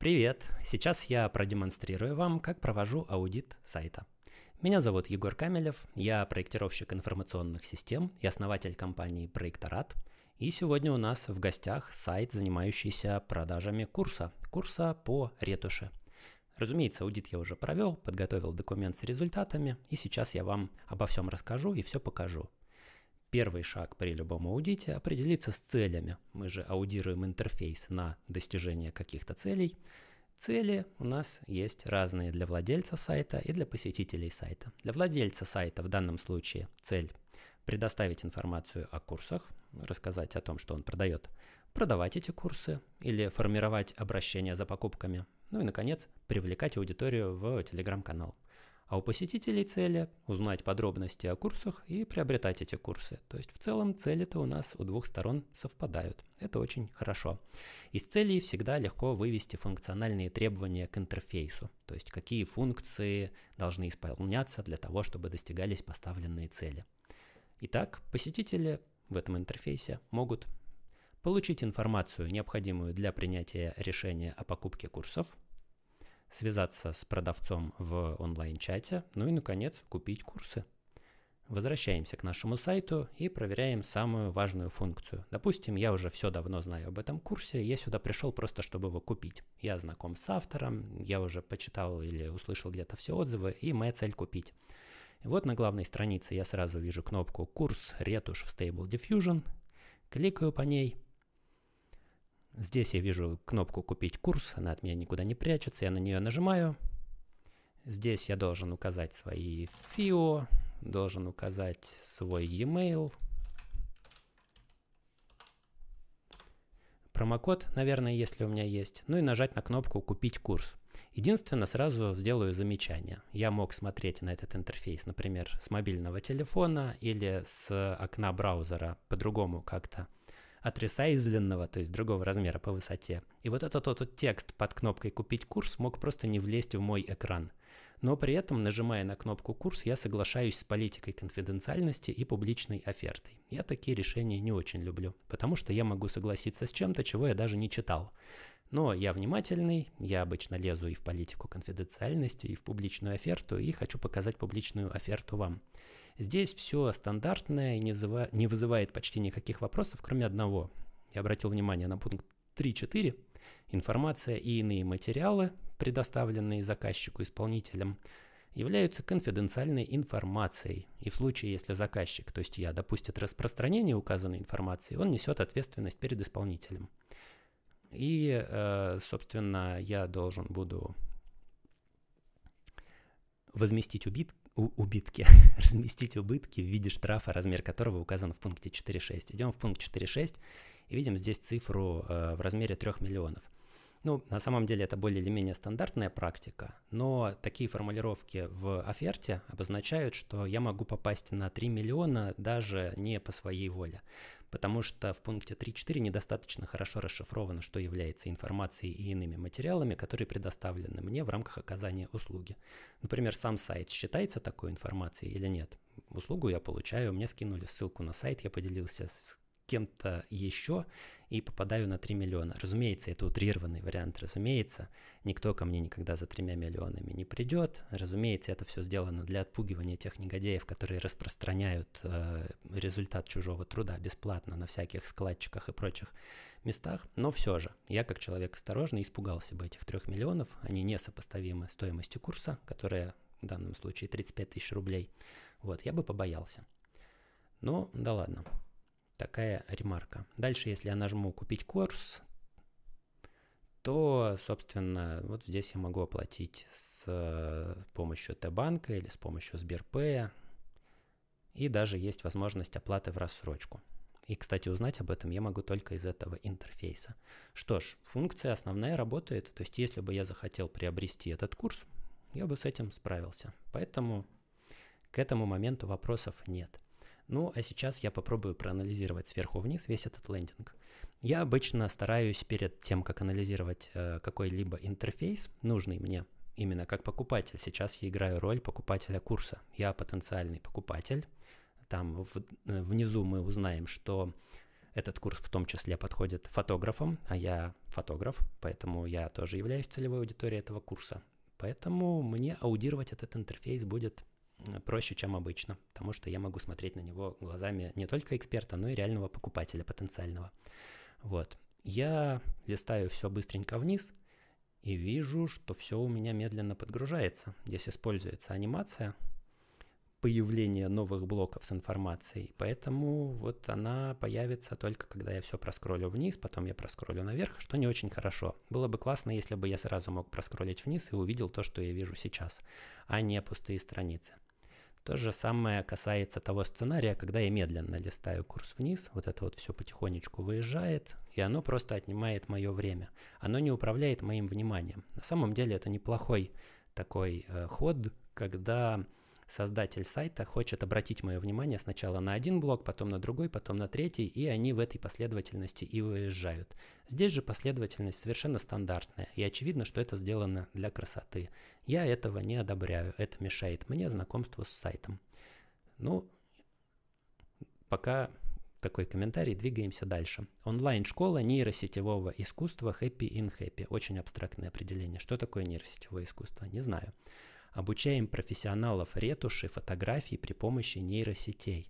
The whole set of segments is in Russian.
Привет! Сейчас я продемонстрирую вам, как провожу аудит сайта. Меня зовут Егор Камелев, я проектировщик информационных систем и основатель компании «Проекторат». И сегодня у нас в гостях сайт, занимающийся продажами курса, курса по ретуши. Разумеется, аудит я уже провел, подготовил документ с результатами, и сейчас я вам обо всем расскажу и все покажу. Первый шаг при любом аудите – определиться с целями. Мы же аудируем интерфейс на достижение каких-то целей. Цели у нас есть разные для владельца сайта и для посетителей сайта. Для владельца сайта в данном случае цель – предоставить информацию о курсах, рассказать о том, что он продает, продавать эти курсы или формировать обращение за покупками, ну и, наконец, привлекать аудиторию в телеграм-канал – а у посетителей цели узнать подробности о курсах и приобретать эти курсы. То есть в целом цели-то у нас у двух сторон совпадают. Это очень хорошо. Из целей всегда легко вывести функциональные требования к интерфейсу, то есть какие функции должны исполняться для того, чтобы достигались поставленные цели. Итак, посетители в этом интерфейсе могут получить информацию, необходимую для принятия решения о покупке курсов – связаться с продавцом в онлайн-чате, ну и, наконец, купить курсы. Возвращаемся к нашему сайту и проверяем самую важную функцию. Допустим, я уже все давно знаю об этом курсе, я сюда пришел просто, чтобы его купить. Я знаком с автором, я уже почитал или услышал где-то все отзывы, и моя цель купить. И вот на главной странице я сразу вижу кнопку «Курс ретушь в Stable Diffusion», кликаю по ней – Здесь я вижу кнопку «Купить курс», она от меня никуда не прячется, я на нее нажимаю. Здесь я должен указать свои FIO, должен указать свой e-mail. Промокод, наверное, если у меня есть. Ну и нажать на кнопку «Купить курс». Единственное, сразу сделаю замечание. Я мог смотреть на этот интерфейс, например, с мобильного телефона или с окна браузера, по-другому как-то отресайзленного, то есть другого размера по высоте. И вот этот вот, вот текст под кнопкой «Купить курс» мог просто не влезть в мой экран. Но при этом, нажимая на кнопку «Курс», я соглашаюсь с политикой конфиденциальности и публичной офертой. Я такие решения не очень люблю, потому что я могу согласиться с чем-то, чего я даже не читал. Но я внимательный, я обычно лезу и в политику конфиденциальности, и в публичную оферту, и хочу показать публичную оферту вам. Здесь все стандартное и не, вызывает почти никаких вопросов, кроме одного. Я обратил внимание на пункт 3.4. Информация и иные материалы, предоставленные заказчику-исполнителем, являются конфиденциальной информацией. И в случае, если заказчик, то есть я, допустит распространение указанной информации, он несет ответственность перед исполнителем. И, э, собственно, я должен буду возместить убит, убытки, разместить убытки в виде штрафа, размер которого указан в пункте 4.6. Идем в пункт 4.6 и видим здесь цифру э, в размере 3 миллионов. Ну, на самом деле это более или менее стандартная практика, но такие формулировки в оферте обозначают, что я могу попасть на 3 миллиона даже не по своей воле, потому что в пункте 3.4 недостаточно хорошо расшифровано, что является информацией и иными материалами, которые предоставлены мне в рамках оказания услуги. Например, сам сайт считается такой информацией или нет? Услугу я получаю, мне скинули ссылку на сайт, я поделился с кем-то еще, и попадаю на 3 миллиона. Разумеется, это утрированный вариант, разумеется, никто ко мне никогда за 3 миллионами не придет. Разумеется, это все сделано для отпугивания тех негодяев, которые распространяют э, результат чужого труда бесплатно на всяких складчиках и прочих местах. Но все же, я как человек осторожный испугался бы этих 3 миллионов, они несопоставимы стоимостью курса, которая в данном случае 35 тысяч рублей. Вот, я бы побоялся. Но ну, да ладно такая ремарка. Дальше, если я нажму «Купить курс», то, собственно, вот здесь я могу оплатить с э, помощью Т-банка или с помощью Сберпэя. И даже есть возможность оплаты в рассрочку. И, кстати, узнать об этом я могу только из этого интерфейса. Что ж, функция основная работает. То есть, если бы я захотел приобрести этот курс, я бы с этим справился. Поэтому к этому моменту вопросов нет. Ну, а сейчас я попробую проанализировать сверху вниз весь этот лендинг. Я обычно стараюсь перед тем, как анализировать э, какой-либо интерфейс, нужный мне именно как покупатель, сейчас я играю роль покупателя курса. Я потенциальный покупатель. Там в, э, внизу мы узнаем, что этот курс в том числе подходит фотографам, а я фотограф, поэтому я тоже являюсь целевой аудиторией этого курса. Поэтому мне аудировать этот интерфейс будет Э, проще, чем обычно, потому что я могу смотреть на него глазами не только эксперта, но и реального покупателя потенциального. Вот. Я листаю все быстренько вниз и вижу, что все у меня медленно подгружается. Здесь используется анимация появления новых блоков с информацией, поэтому вот она появится только когда я все проскроллю вниз, потом я проскроллю наверх, что не очень хорошо. Было бы классно, если бы я сразу мог проскроллить вниз и увидел то, что я вижу сейчас, а не пустые страницы. То же самое касается того сценария, когда я медленно листаю курс вниз, вот это вот все потихонечку выезжает, и оно просто отнимает мое время. Оно не управляет моим вниманием. На самом деле это неплохой такой э, ход, когда создатель сайта хочет обратить мое внимание сначала на один блок, потом на другой, потом на третий, и они в этой последовательности и выезжают. Здесь же последовательность совершенно стандартная, и очевидно, что это сделано для красоты. Я этого не одобряю, это мешает мне знакомству с сайтом. Ну, пока такой комментарий, двигаемся дальше. Онлайн-школа нейросетевого искусства Happy in Happy. Очень абстрактное определение. Что такое нейросетевое искусство? Не знаю. Обучаем профессионалов ретуши фотографий при помощи нейросетей.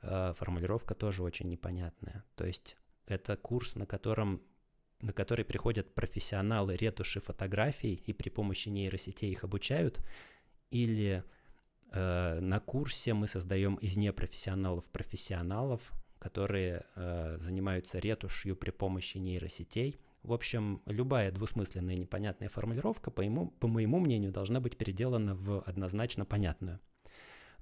Э, формулировка тоже очень непонятная. То есть это курс, на котором на который приходят профессионалы ретуши фотографий и при помощи нейросетей их обучают, или э, на курсе мы создаем из непрофессионалов профессионалов, которые э, занимаются ретушью при помощи нейросетей в общем, любая двусмысленная непонятная формулировка, по, ему, по моему мнению, должна быть переделана в однозначно понятную.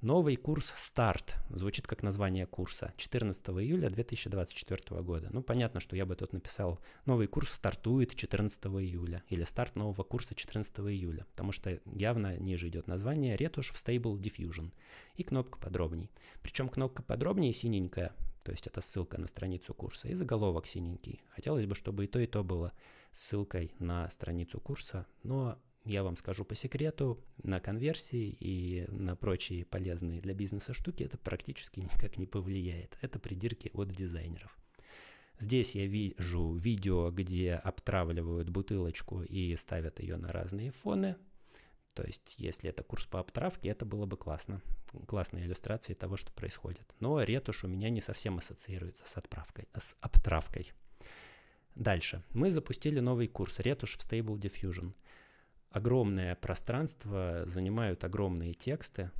Новый курс «Старт» звучит как название курса 14 июля 2024 года. Ну, понятно, что я бы тут написал «Новый курс стартует 14 июля» или «Старт нового курса 14 июля», потому что явно ниже идет название «Ретушь в Stable Diffusion» и кнопка «Подробней». Причем кнопка «Подробней» синенькая то есть это ссылка на страницу курса, и заголовок синенький. Хотелось бы, чтобы и то, и то было ссылкой на страницу курса, но я вам скажу по секрету, на конверсии и на прочие полезные для бизнеса штуки это практически никак не повлияет. Это придирки от дизайнеров. Здесь я вижу видео, где обтравливают бутылочку и ставят ее на разные фоны. То есть, если это курс по обтравке, это было бы классно. классная иллюстрация того, что происходит. Но ретушь у меня не совсем ассоциируется с отправкой, с обтравкой. Дальше. Мы запустили новый курс «Ретушь в Stable Diffusion». Огромное пространство, занимают огромные тексты.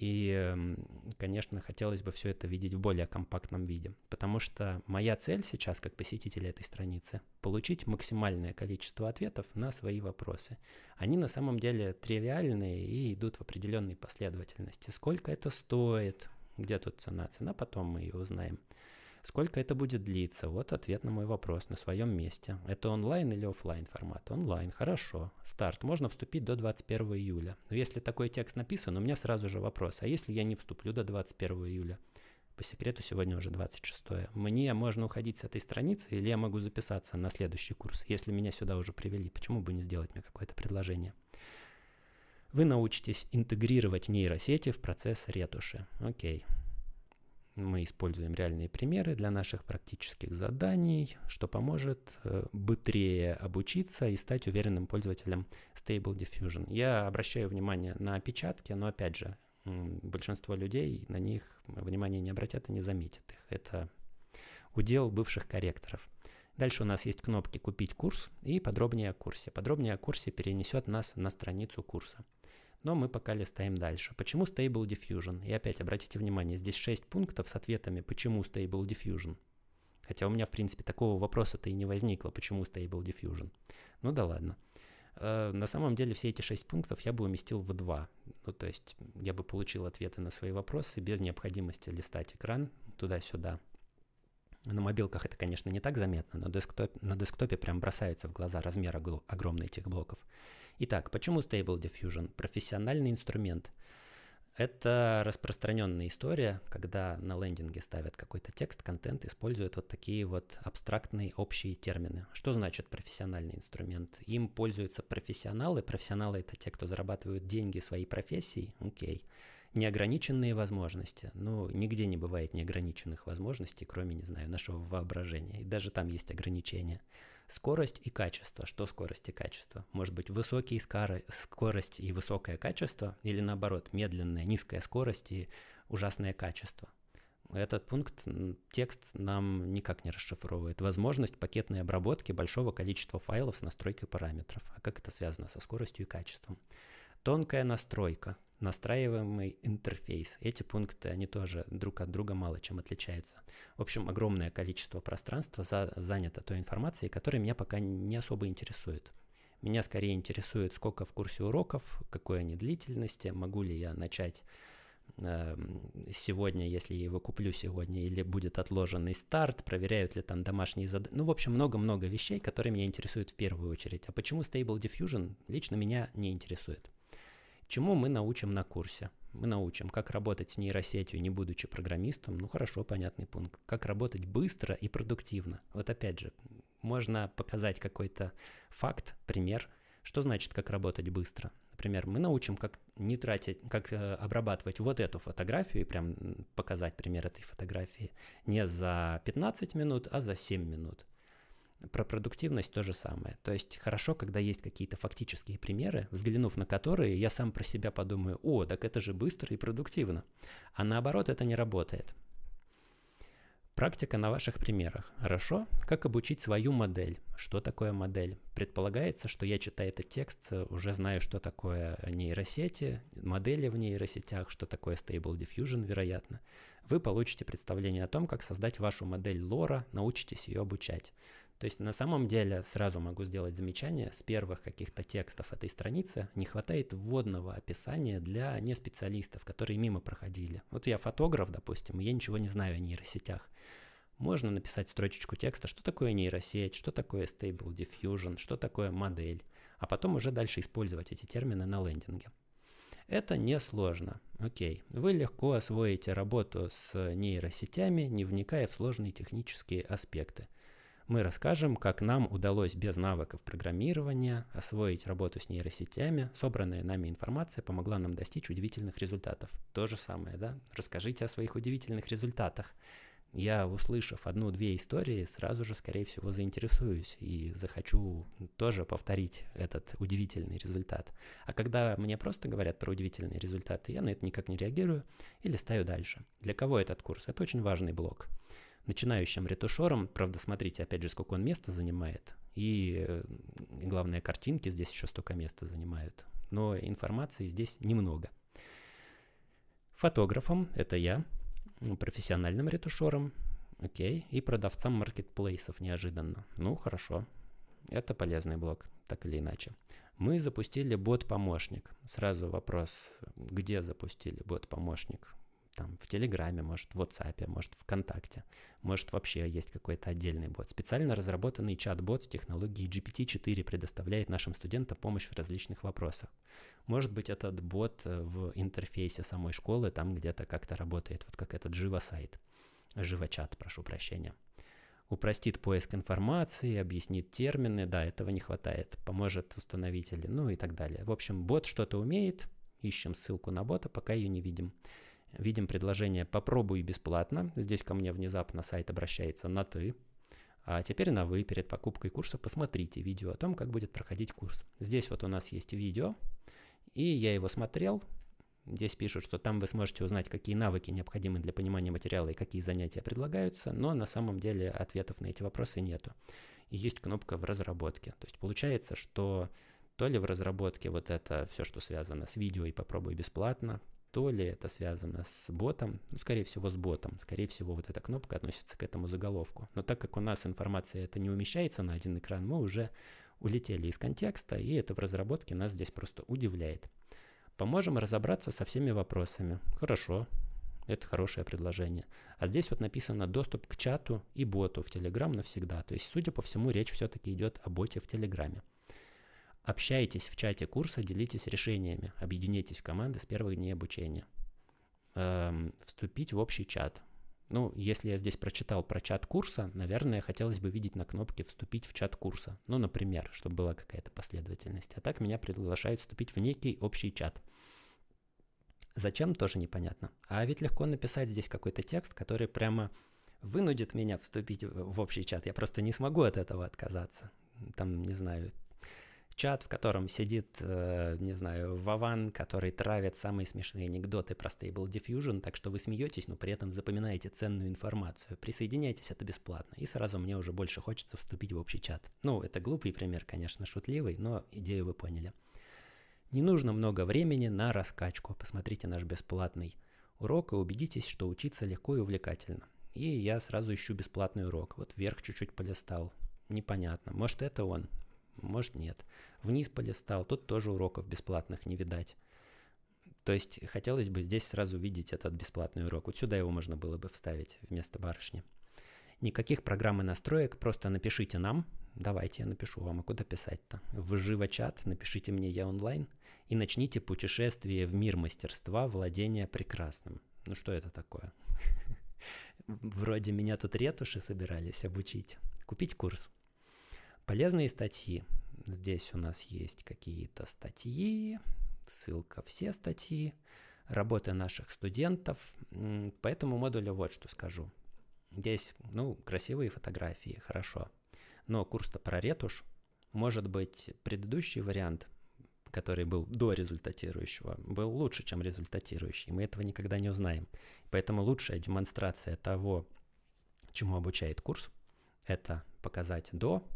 И, эм, конечно, хотелось бы все это видеть в более компактном виде. Потому что моя цель сейчас, как посетитель этой страницы, получить максимальное количество ответов на свои вопросы. Они на самом деле тривиальные и идут в определенной последовательности. Сколько это стоит? Где тут цена? Цена потом мы ее узнаем. Сколько это будет длиться? Вот ответ на мой вопрос на своем месте. Это онлайн или офлайн формат? Онлайн, хорошо. Старт. Можно вступить до 21 июля. Но ну, если такой текст написан, у меня сразу же вопрос. А если я не вступлю до 21 июля? По секрету сегодня уже 26. Мне можно уходить с этой страницы или я могу записаться на следующий курс, если меня сюда уже привели? Почему бы не сделать мне какое-то предложение? Вы научитесь интегрировать нейросети в процесс ретуши. Окей. Okay. Мы используем реальные примеры для наших практических заданий, что поможет э, быстрее обучиться и стать уверенным пользователем Stable Diffusion. Я обращаю внимание на опечатки, но опять же, большинство людей на них внимания не обратят и не заметят их. Это удел бывших корректоров. Дальше у нас есть кнопки «Купить курс» и «Подробнее о курсе». «Подробнее о курсе» перенесет нас на страницу курса но мы пока листаем дальше. Почему Stable Diffusion? И опять обратите внимание, здесь 6 пунктов с ответами «Почему Stable Diffusion?». Хотя у меня, в принципе, такого вопроса-то и не возникло, почему Stable Diffusion. Ну да ладно. Э, на самом деле все эти шесть пунктов я бы уместил в два. Ну, то есть я бы получил ответы на свои вопросы без необходимости листать экран туда-сюда. На мобилках это, конечно, не так заметно, но десктоп, на десктопе прям бросаются в глаза размеры огромный этих блоков. Итак, почему Stable Diffusion? Профессиональный инструмент. Это распространенная история, когда на лендинге ставят какой-то текст, контент, используют вот такие вот абстрактные общие термины. Что значит профессиональный инструмент? Им пользуются профессионалы. Профессионалы — это те, кто зарабатывают деньги своей профессией. Окей. Okay неограниченные возможности. Ну, нигде не бывает неограниченных возможностей, кроме, не знаю, нашего воображения. И даже там есть ограничения. Скорость и качество. Что скорость и качество? Может быть, высокие скоры, скорость и высокое качество, или наоборот, медленная, низкая скорость и ужасное качество. Этот пункт текст нам никак не расшифровывает. Возможность пакетной обработки большого количества файлов с настройкой параметров. А как это связано со скоростью и качеством? Тонкая настройка настраиваемый интерфейс. Эти пункты, они тоже друг от друга мало чем отличаются. В общем, огромное количество пространства за, занято той информацией, которая меня пока не особо интересует. Меня скорее интересует, сколько в курсе уроков, какой они длительности, могу ли я начать э, сегодня, если я его куплю сегодня, или будет отложенный старт, проверяют ли там домашние задания. Ну, в общем, много-много вещей, которые меня интересуют в первую очередь. А почему Stable Diffusion лично меня не интересует? Чему мы научим на курсе? Мы научим, как работать с нейросетью, не будучи программистом. Ну хорошо, понятный пункт. Как работать быстро и продуктивно. Вот опять же, можно показать какой-то факт, пример, что значит, как работать быстро. Например, мы научим, как не тратить, как э, обрабатывать вот эту фотографию и прям показать пример этой фотографии не за 15 минут, а за 7 минут про продуктивность то же самое. То есть хорошо, когда есть какие-то фактические примеры, взглянув на которые, я сам про себя подумаю, о, так это же быстро и продуктивно. А наоборот, это не работает. Практика на ваших примерах. Хорошо. Как обучить свою модель? Что такое модель? Предполагается, что я, читаю этот текст, уже знаю, что такое нейросети, модели в нейросетях, что такое Stable Diffusion, вероятно. Вы получите представление о том, как создать вашу модель лора, научитесь ее обучать. То есть на самом деле сразу могу сделать замечание, с первых каких-то текстов этой страницы не хватает вводного описания для неспециалистов, которые мимо проходили. Вот я фотограф, допустим, и я ничего не знаю о нейросетях. Можно написать строчечку текста, что такое нейросеть, что такое Stable Diffusion, что такое модель, а потом уже дальше использовать эти термины на лендинге. Это несложно. Окей, вы легко освоите работу с нейросетями, не вникая в сложные технические аспекты – мы расскажем, как нам удалось без навыков программирования освоить работу с нейросетями. Собранная нами информация помогла нам достичь удивительных результатов. То же самое, да? Расскажите о своих удивительных результатах. Я, услышав одну-две истории, сразу же, скорее всего, заинтересуюсь и захочу тоже повторить этот удивительный результат. А когда мне просто говорят про удивительные результаты, я на это никак не реагирую или ставлю дальше. Для кого этот курс? Это очень важный блок начинающим ретушером, правда, смотрите, опять же, сколько он места занимает, и, и э, главное, картинки здесь еще столько места занимают, но информации здесь немного. Фотографом, это я, профессиональным ретушером, окей, и продавцам маркетплейсов неожиданно. Ну, хорошо, это полезный блок, так или иначе. Мы запустили бот-помощник. Сразу вопрос, где запустили бот-помощник? там в Телеграме, может в WhatsApp, может ВКонтакте, может вообще есть какой-то отдельный бот. Специально разработанный чат-бот с технологией GPT-4 предоставляет нашим студентам помощь в различных вопросах. Может быть этот бот э, в интерфейсе самой школы там где-то как-то работает, вот как этот живосайт, живочат, прошу прощения упростит поиск информации, объяснит термины, да, этого не хватает, поможет установить или, ну и так далее. В общем, бот что-то умеет, ищем ссылку на бота, пока ее не видим. Видим предложение «попробуй бесплатно». Здесь ко мне внезапно сайт обращается на «ты». А теперь на «вы» перед покупкой курса посмотрите видео о том, как будет проходить курс. Здесь вот у нас есть видео, и я его смотрел. Здесь пишут, что там вы сможете узнать, какие навыки необходимы для понимания материала и какие занятия предлагаются, но на самом деле ответов на эти вопросы нету. И есть кнопка в разработке. То есть получается, что то ли в разработке вот это все, что связано с видео и попробуй бесплатно, то ли это связано с ботом, ну, скорее всего, с ботом. Скорее всего, вот эта кнопка относится к этому заголовку. Но так как у нас информация это не умещается на один экран, мы уже улетели из контекста, и это в разработке нас здесь просто удивляет. Поможем разобраться со всеми вопросами. Хорошо, это хорошее предложение. А здесь вот написано доступ к чату и боту в Telegram навсегда. То есть, судя по всему, речь все-таки идет о боте в Телеграме. Общайтесь в чате курса, делитесь решениями, объединяйтесь в команды с первых дней обучения. Эм, вступить в общий чат. Ну, если я здесь прочитал про чат курса, наверное, хотелось бы видеть на кнопке «Вступить в чат курса». Ну, например, чтобы была какая-то последовательность. А так меня приглашают вступить в некий общий чат. Зачем, тоже непонятно. А ведь легко написать здесь какой-то текст, который прямо вынудит меня вступить в общий чат. Я просто не смогу от этого отказаться. Там, не знаю, чат, в котором сидит, э, не знаю, Вован, который травит самые смешные анекдоты про Stable Diffusion, так что вы смеетесь, но при этом запоминаете ценную информацию. Присоединяйтесь, это бесплатно. И сразу мне уже больше хочется вступить в общий чат. Ну, это глупый пример, конечно, шутливый, но идею вы поняли. Не нужно много времени на раскачку. Посмотрите наш бесплатный урок и убедитесь, что учиться легко и увлекательно. И я сразу ищу бесплатный урок. Вот вверх чуть-чуть полистал. Непонятно. Может, это он? может нет. Вниз полистал, тут тоже уроков бесплатных не видать. То есть хотелось бы здесь сразу видеть этот бесплатный урок. Вот сюда его можно было бы вставить вместо барышни. Никаких программ и настроек, просто напишите нам. Давайте я напишу вам, а куда писать-то? В чат. напишите мне «Я онлайн» и начните путешествие в мир мастерства владения прекрасным. Ну что это такое? Вроде меня тут ретуши собирались обучить. Купить курс. Полезные статьи. Здесь у нас есть какие-то статьи, ссылка все статьи, работы наших студентов. По этому модулю вот что скажу. Здесь, ну, красивые фотографии, хорошо. Но курс-то про ретушь. Может быть, предыдущий вариант, который был до результатирующего, был лучше, чем результатирующий. Мы этого никогда не узнаем. Поэтому лучшая демонстрация того, чему обучает курс, это показать до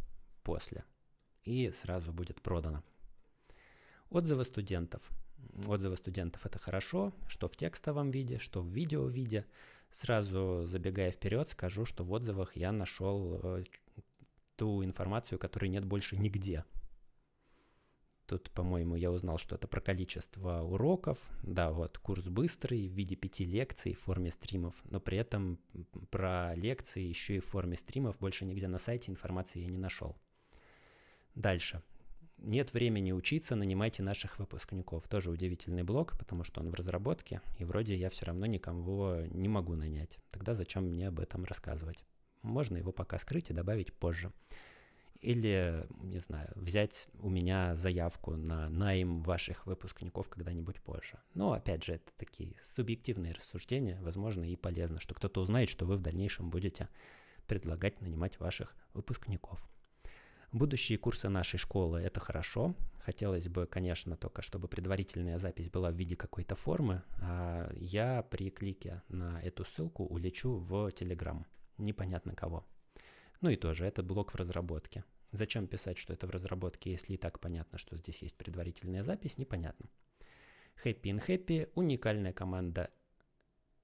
после. И сразу будет продано. Отзывы студентов. Отзывы студентов это хорошо, что в текстовом виде, что в видео виде. Сразу забегая вперед, скажу, что в отзывах я нашел э, ту информацию, которой нет больше нигде. Тут, по-моему, я узнал, что это про количество уроков. Да, вот курс быстрый в виде пяти лекций в форме стримов, но при этом про лекции еще и в форме стримов больше нигде на сайте информации я не нашел. Дальше. Нет времени учиться, нанимайте наших выпускников. Тоже удивительный блок, потому что он в разработке, и вроде я все равно никого не могу нанять. Тогда зачем мне об этом рассказывать? Можно его пока скрыть и добавить позже. Или, не знаю, взять у меня заявку на найм ваших выпускников когда-нибудь позже. Но, опять же, это такие субъективные рассуждения, возможно, и полезно, что кто-то узнает, что вы в дальнейшем будете предлагать нанимать ваших выпускников. Будущие курсы нашей школы – это хорошо. Хотелось бы, конечно, только чтобы предварительная запись была в виде какой-то формы. А я при клике на эту ссылку улечу в Telegram. Непонятно кого. Ну и тоже, это блок в разработке. Зачем писать, что это в разработке, если и так понятно, что здесь есть предварительная запись, непонятно. Happy in Happy – уникальная команда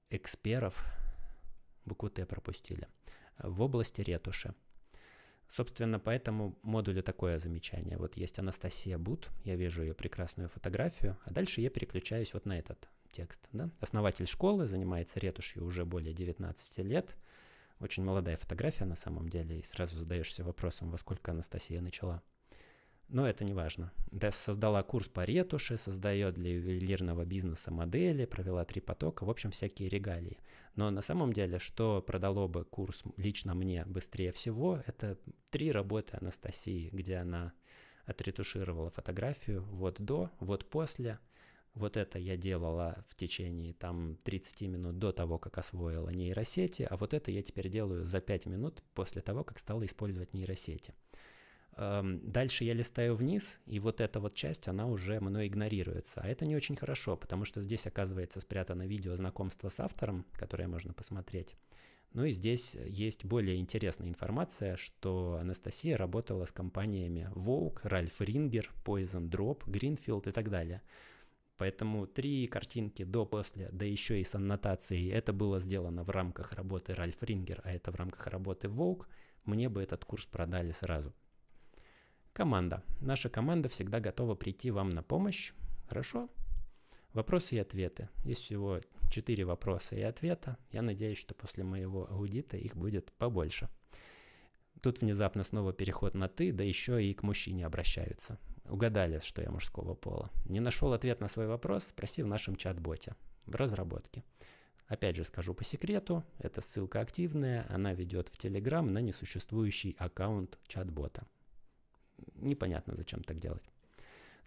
эксперов, букву Т пропустили, в области ретуши – Собственно, поэтому модулю такое замечание. Вот есть Анастасия Бут, я вижу ее прекрасную фотографию, а дальше я переключаюсь вот на этот текст. Да? Основатель школы, занимается ретушью уже более 19 лет. Очень молодая фотография на самом деле, и сразу задаешься вопросом, во сколько Анастасия начала. Но это не важно. Десс создала курс по ретуши, создает для ювелирного бизнеса модели, провела три потока, в общем, всякие регалии. Но на самом деле, что продало бы курс лично мне быстрее всего, это три работы Анастасии, где она отретушировала фотографию вот до, вот после. Вот это я делала в течение там 30 минут до того, как освоила нейросети, а вот это я теперь делаю за 5 минут после того, как стала использовать нейросети. Эм, дальше я листаю вниз, и вот эта вот часть, она уже мной игнорируется. А это не очень хорошо, потому что здесь, оказывается, спрятано видео знакомства с автором, которое можно посмотреть. Ну и здесь есть более интересная информация, что Анастасия работала с компаниями Vogue, Ральф Рингер, Poison Drop, Greenfield и так далее. Поэтому три картинки до-после, да еще и с аннотацией, это было сделано в рамках работы Ральф Рингер, а это в рамках работы Vogue, мне бы этот курс продали сразу. Команда. Наша команда всегда готова прийти вам на помощь. Хорошо? Вопросы и ответы. Здесь всего 4 вопроса и ответа. Я надеюсь, что после моего аудита их будет побольше. Тут внезапно снова переход на «ты», да еще и к мужчине обращаются. Угадали, что я мужского пола. Не нашел ответ на свой вопрос? Спроси в нашем чат-боте в разработке. Опять же скажу по секрету, эта ссылка активная, она ведет в Telegram на несуществующий аккаунт чат-бота непонятно, зачем так делать.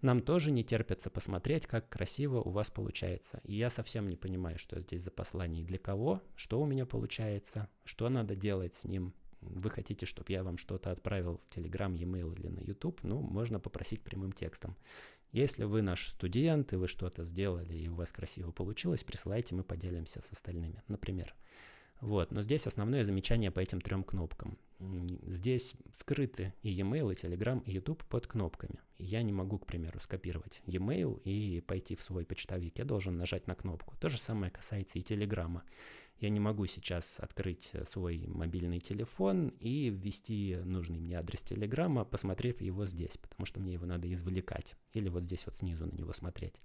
Нам тоже не терпится посмотреть, как красиво у вас получается. И я совсем не понимаю, что здесь за послание и для кого, что у меня получается, что надо делать с ним. Вы хотите, чтобы я вам что-то отправил в Telegram, e-mail или на YouTube, ну, можно попросить прямым текстом. Если вы наш студент, и вы что-то сделали, и у вас красиво получилось, присылайте, мы поделимся с остальными, например. Вот, но здесь основное замечание по этим трем кнопкам. Здесь скрыты и e-mail, и Telegram, и YouTube под кнопками. Я не могу, к примеру, скопировать e-mail и пойти в свой почтовик. Я должен нажать на кнопку. То же самое касается и Телеграма. Я не могу сейчас открыть э, свой мобильный телефон и ввести нужный мне адрес Телеграма, посмотрев его здесь, потому что мне его надо извлекать. Или вот здесь вот снизу на него смотреть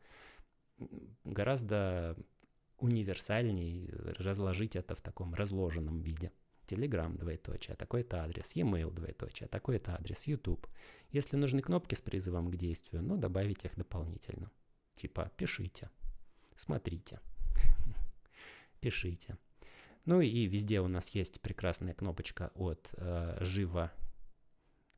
гораздо универсальней разложить это в таком разложенном виде. Telegram двоеточие, а такой-то адрес, e-mail двоеточие, а такой-то адрес, YouTube. Если нужны кнопки с призывом к действию, ну, добавить их дополнительно. Типа «пишите», «смотрите», «пишите». Ну и везде у нас есть прекрасная кнопочка от э, «Живо»,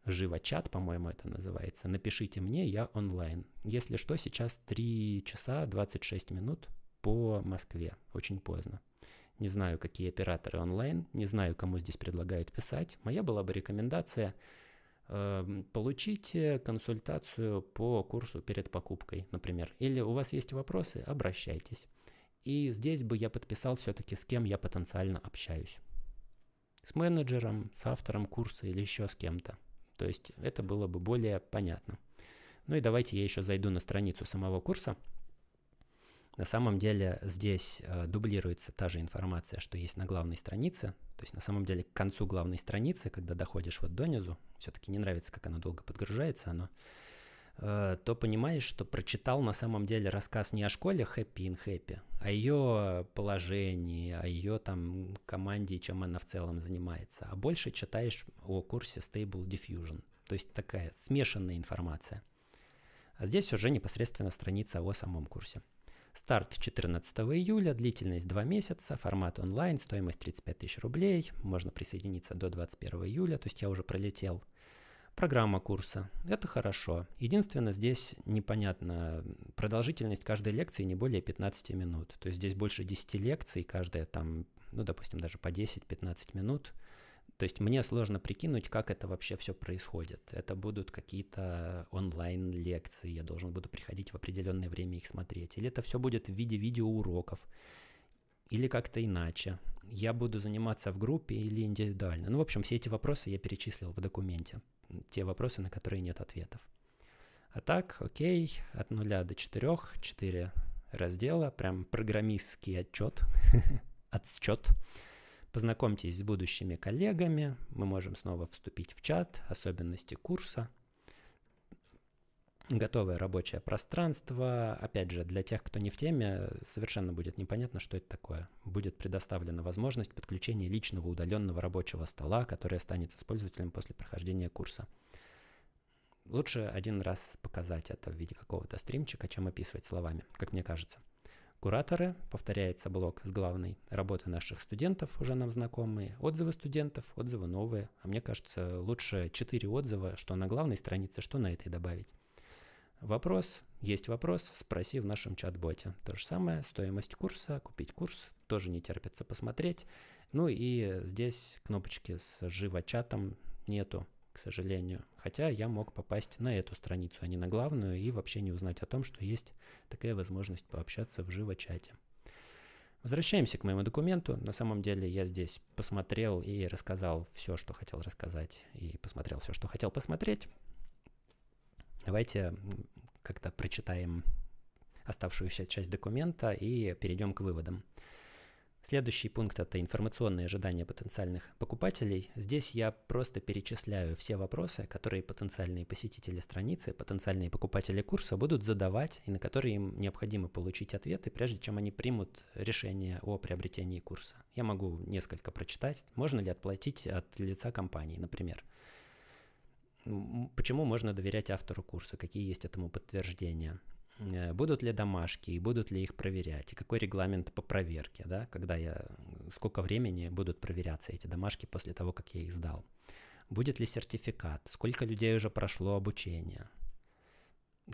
«Живо чат», по-моему, это называется. «Напишите мне, я онлайн». Если что, сейчас 3 часа 26 минут – по Москве очень поздно. Не знаю, какие операторы онлайн, не знаю, кому здесь предлагают писать. Моя была бы рекомендация эм, э, получите консультацию по курсу перед покупкой, например. Или у вас есть вопросы, обращайтесь. И здесь бы я подписал все-таки, с кем я потенциально общаюсь. С менеджером, с автором курса или еще с кем-то. То есть это было бы более понятно. Ну и давайте я еще зайду на страницу самого курса – на самом деле здесь э, дублируется та же информация, что есть на главной странице. То есть на самом деле к концу главной страницы, когда доходишь вот донизу, все-таки не нравится, как она долго подгружается, оно э, то понимаешь, что прочитал на самом деле рассказ не о школе Happy in Happy, о ее положении, о ее там команде, чем она в целом занимается, а больше читаешь о курсе Stable Diffusion. То есть такая смешанная информация. А здесь уже непосредственно страница о самом курсе. Старт 14 июля, длительность 2 месяца, формат онлайн, стоимость 35 тысяч рублей, можно присоединиться до 21 июля, то есть я уже пролетел. Программа курса. Это хорошо. Единственное, здесь непонятно, продолжительность каждой лекции не более 15 минут. То есть здесь больше 10 лекций, каждая там, ну, допустим, даже по 10-15 минут – то есть мне сложно прикинуть, как это вообще все происходит. Это будут какие-то онлайн-лекции, я должен буду приходить в определенное время их смотреть. Или это все будет в виде видеоуроков, или как-то иначе. Я буду заниматься в группе или индивидуально. Ну, в общем, все эти вопросы я перечислил в документе. Те вопросы, на которые нет ответов. А так, окей, от нуля до четырех, четыре раздела, прям программистский отчет, отсчет. Познакомьтесь с будущими коллегами, мы можем снова вступить в чат, особенности курса. Готовое рабочее пространство. Опять же, для тех, кто не в теме, совершенно будет непонятно, что это такое. Будет предоставлена возможность подключения личного удаленного рабочего стола, который останется пользователем после прохождения курса. Лучше один раз показать это в виде какого-то стримчика, чем описывать словами, как мне кажется. Кураторы, повторяется блок с главной работы наших студентов, уже нам знакомые, отзывы студентов, отзывы новые. А мне кажется, лучше 4 отзыва, что на главной странице, что на этой добавить. Вопрос, есть вопрос, спроси в нашем чат-боте. То же самое, стоимость курса, купить курс, тоже не терпится посмотреть. Ну и здесь кнопочки с живо чатом нету, к сожалению. Хотя я мог попасть на эту страницу, а не на главную, и вообще не узнать о том, что есть такая возможность пообщаться в живо-чате. Возвращаемся к моему документу. На самом деле я здесь посмотрел и рассказал все, что хотел рассказать, и посмотрел все, что хотел посмотреть. Давайте как-то прочитаем оставшуюся часть документа и перейдем к выводам. Следующий пункт – это информационные ожидания потенциальных покупателей. Здесь я просто перечисляю все вопросы, которые потенциальные посетители страницы, потенциальные покупатели курса будут задавать и на которые им необходимо получить ответы, прежде чем они примут решение о приобретении курса. Я могу несколько прочитать. Можно ли отплатить от лица компании, например? Почему можно доверять автору курса? Какие есть этому подтверждения? Э, будут ли домашки и будут ли их проверять, и какой регламент по проверке, да, когда я, сколько времени будут проверяться эти домашки после того, как я их сдал. Будет ли сертификат, сколько людей уже прошло обучение,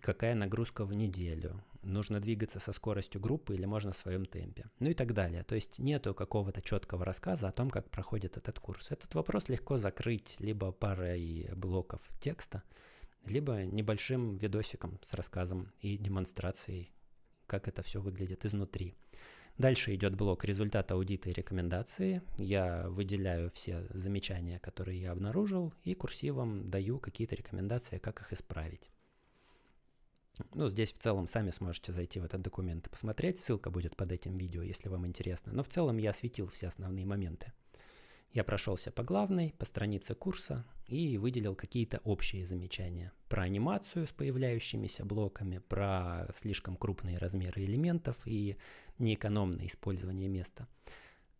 какая нагрузка в неделю, нужно двигаться со скоростью группы или можно в своем темпе, ну и так далее. То есть нету какого-то четкого рассказа о том, как проходит этот курс. Этот вопрос легко закрыть либо парой блоков текста, либо небольшим видосиком с рассказом и демонстрацией, как это все выглядит изнутри. Дальше идет блок результата аудита и рекомендации. Я выделяю все замечания, которые я обнаружил, и курсивом даю какие-то рекомендации, как их исправить. Ну, здесь в целом сами сможете зайти в этот документ и посмотреть. Ссылка будет под этим видео, если вам интересно. Но в целом я осветил все основные моменты. Я прошелся по главной, по странице курса и выделил какие-то общие замечания. Про анимацию с появляющимися блоками, про слишком крупные размеры элементов и неэкономное использование места.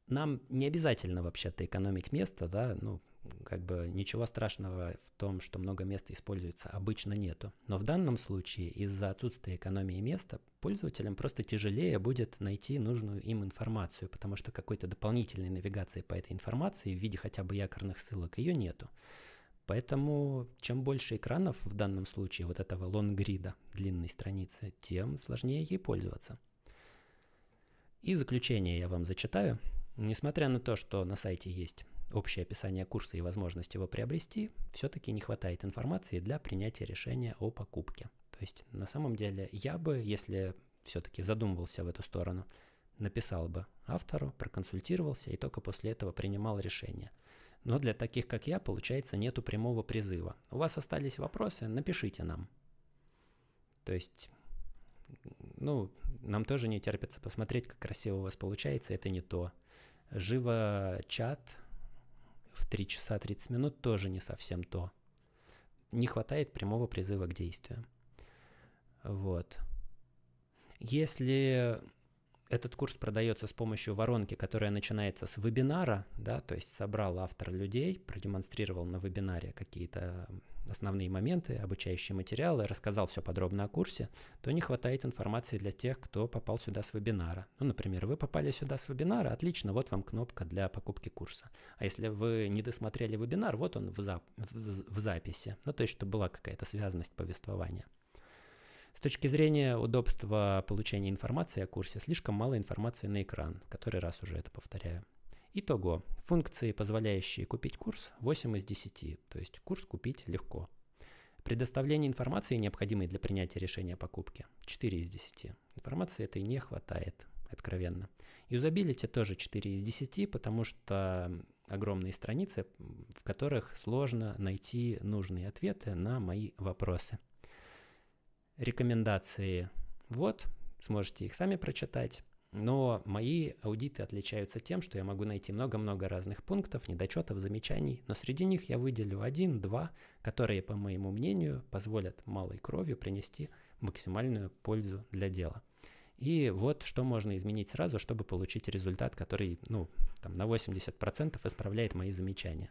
Нам не обязательно вообще-то экономить место, да, ну, как бы ничего страшного в том, что много места используется, обычно нету. Но в данном случае из-за отсутствия экономии места пользователям просто тяжелее будет найти нужную им информацию, потому что какой-то дополнительной навигации по этой информации в виде хотя бы якорных ссылок ее нету. Поэтому чем больше экранов в данном случае вот этого лонгрида, длинной страницы, тем сложнее ей пользоваться. И заключение я вам зачитаю. Несмотря на то, что на сайте есть общее описание курса и возможность его приобрести, все-таки не хватает информации для принятия решения о покупке. То есть на самом деле я бы, если все-таки задумывался в эту сторону, написал бы автору, проконсультировался и только после этого принимал решение. Но для таких, как я, получается, нету прямого призыва. У вас остались вопросы, напишите нам. То есть, ну, нам тоже не терпится посмотреть, как красиво у вас получается, это не то. Живо чат, в 3 часа 30 минут тоже не совсем то. Не хватает прямого призыва к действию. Вот. Если этот курс продается с помощью воронки, которая начинается с вебинара, да, то есть собрал автор людей, продемонстрировал на вебинаре какие-то основные моменты, обучающие материалы, рассказал все подробно о курсе, то не хватает информации для тех, кто попал сюда с вебинара. Ну, например, вы попали сюда с вебинара, отлично, вот вам кнопка для покупки курса. А если вы не досмотрели вебинар, вот он в, зап в, в записи. Ну, то есть, чтобы была какая-то связанность повествования. С точки зрения удобства получения информации о курсе, слишком мало информации на экран, который раз уже это повторяю. Итого, функции, позволяющие купить курс, 8 из 10, то есть курс купить легко. Предоставление информации, необходимой для принятия решения о покупке, 4 из 10. Информации этой не хватает, откровенно. Юзабилити тоже 4 из 10, потому что огромные страницы, в которых сложно найти нужные ответы на мои вопросы рекомендации вот, сможете их сами прочитать. Но мои аудиты отличаются тем, что я могу найти много-много разных пунктов, недочетов, замечаний, но среди них я выделю один-два, которые, по моему мнению, позволят малой кровью принести максимальную пользу для дела. И вот что можно изменить сразу, чтобы получить результат, который ну, там, на 80% исправляет мои замечания.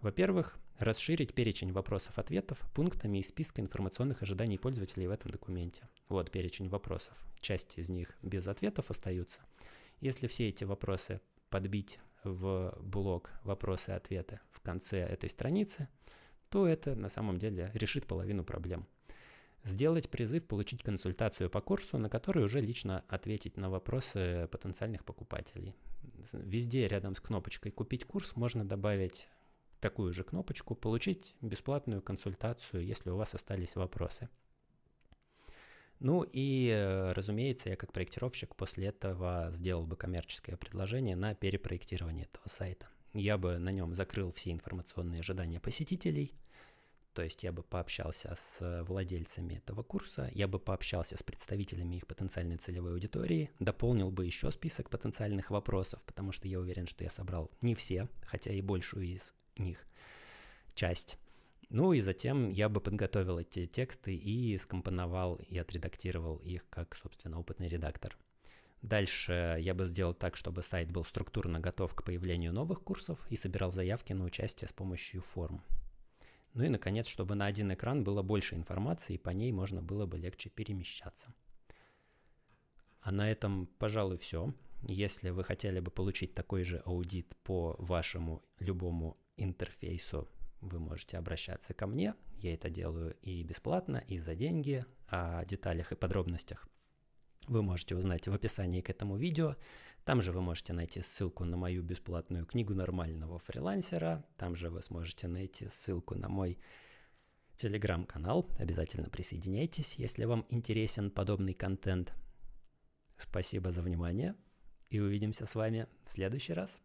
Во-первых, расширить перечень вопросов-ответов пунктами из списка информационных ожиданий пользователей в этом документе. Вот перечень вопросов. Часть из них без ответов остаются. Если все эти вопросы подбить в блок «Вопросы-ответы» в конце этой страницы, то это на самом деле решит половину проблем. Сделать призыв, получить консультацию по курсу, на которой уже лично ответить на вопросы потенциальных покупателей. Везде рядом с кнопочкой «Купить курс» можно добавить такую же кнопочку «Получить бесплатную консультацию, если у вас остались вопросы». Ну и, э, разумеется, я как проектировщик после этого сделал бы коммерческое предложение на перепроектирование этого сайта. Я бы на нем закрыл все информационные ожидания посетителей, то есть я бы пообщался с владельцами этого курса, я бы пообщался с представителями их потенциальной целевой аудитории, дополнил бы еще список потенциальных вопросов, потому что я уверен, что я собрал не все, хотя и большую из них часть. Ну и затем я бы подготовил эти тексты и скомпоновал и отредактировал их как, собственно, опытный редактор. Дальше я бы сделал так, чтобы сайт был структурно готов к появлению новых курсов и собирал заявки на участие с помощью форм. Ну и, наконец, чтобы на один экран было больше информации, и по ней можно было бы легче перемещаться. А на этом, пожалуй, все. Если вы хотели бы получить такой же аудит по вашему любому интерфейсу вы можете обращаться ко мне. Я это делаю и бесплатно, и за деньги. А о деталях и подробностях вы можете узнать в описании к этому видео. Там же вы можете найти ссылку на мою бесплатную книгу нормального фрилансера. Там же вы сможете найти ссылку на мой телеграм-канал. Обязательно присоединяйтесь, если вам интересен подобный контент. Спасибо за внимание и увидимся с вами в следующий раз.